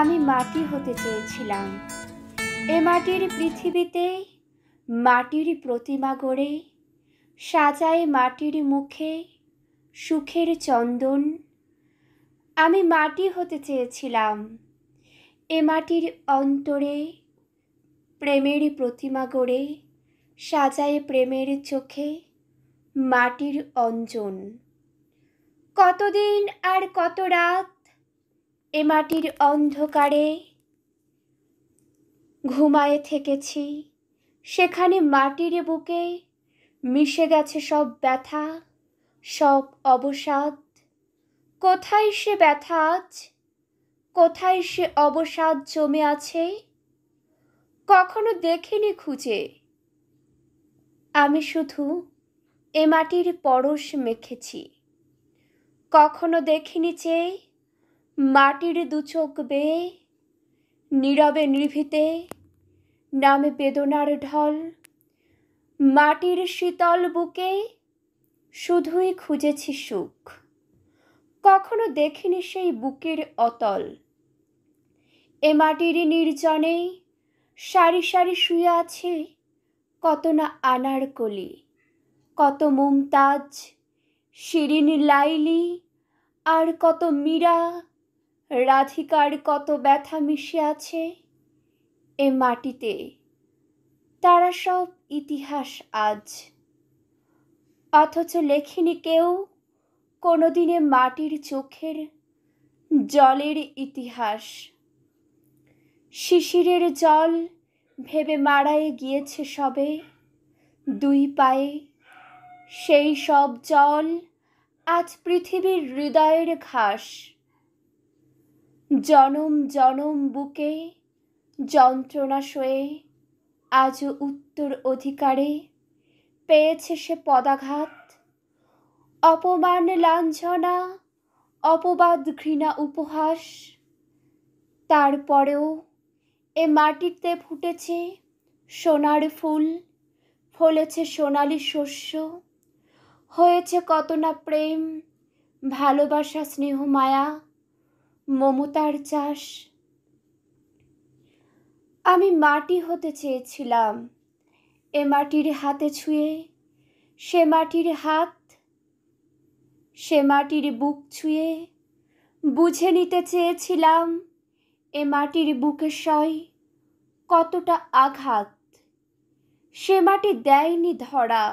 আমি মাটি হতে চেয়েছিলাম এ মাটির পৃথিবীতে মাটির প্রতিমা গড়ে সাজায় মাটির মুখে সুখের চন্দন আমি মাটি হতে চেয়েছিলাম এ মাটির অন্তরে প্রেমের প্রতিমা গড়ে সাজায় প্রেমের চোখে মাটির অঞ্জন কতদিন আর কত রাত এ মাটির অন্ধকারে ঘুমায়ে থেকেছি সেখানে মাটির বুকে মিশে গেছে সব ব্যথা সব অবসাদ কোথায় সে ব্যথা আজ কোথায় সে অবসাদ জমে আছে কখনো দেখিনি খুঁজে আমি শুধু এ মাটির পরশ মেখেছি কখনো দেখিনি চেয়ে মাটির দু চোখ বেয়ে নীরবে নির্ভীতে নামে বেদনার ঢল মাটির শীতল বুকে শুধুই খুঁজেছি সুখ কখনো দেখিনি সেই বুকের অতল এ মাটির নির্জনে সারি সারি শুয়ে আছে কত না আনারকলি কত মুমতাজ শিরিন লাইলি আর কত মীরা রাধিকার কত ব্যথা মিশে আছে এ মাটিতে তারা সব ইতিহাস আজ অথচ লেখিনি কেউ কোনোদিনে মাটির চোখের জলের ইতিহাস শিশিরের জল ভেবে মারায় গিয়েছে সবে দুই পায়ে সেই সব জল আজ পৃথিবীর হৃদয়ের ঘাস জনম জনম বুকে যন্ত্রণা সয়ে আজও উত্তর অধিকারে পেয়েছে সে পদাঘাত অপমান লাঞ্ছনা অপবাদ ঘৃণা উপহাস তারপরেও এ মাটিতে ফুটেছে সোনার ফুল ফলেছে সোনালি শস্য হয়েছে কত না প্রেম ভালোবাসা স্নেহ মায়া মমতার চাষ আমি মাটি হতে চেয়েছিলাম এ মাটির হাতে ছুঁয়ে সে মাটির হাত সে মাটির বুক ছুঁয়ে বুঝে নিতে চেয়েছিলাম এ মাটির বুকে সয় কতটা আঘাত সে মাটি দেয়নি ধরা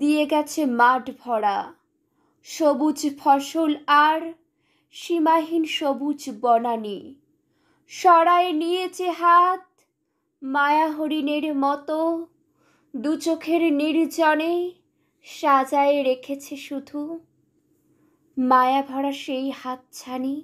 দিয়ে গেছে মাঠ ভরা সবুজ ফসল আর সীমাহীন সবুজ বনানি সরায় নিয়েছে হাত মায়া হরিণের মতো দু চোখের নির্জনে সাজায় রেখেছে শুধু মায়া ভরা সেই ছানি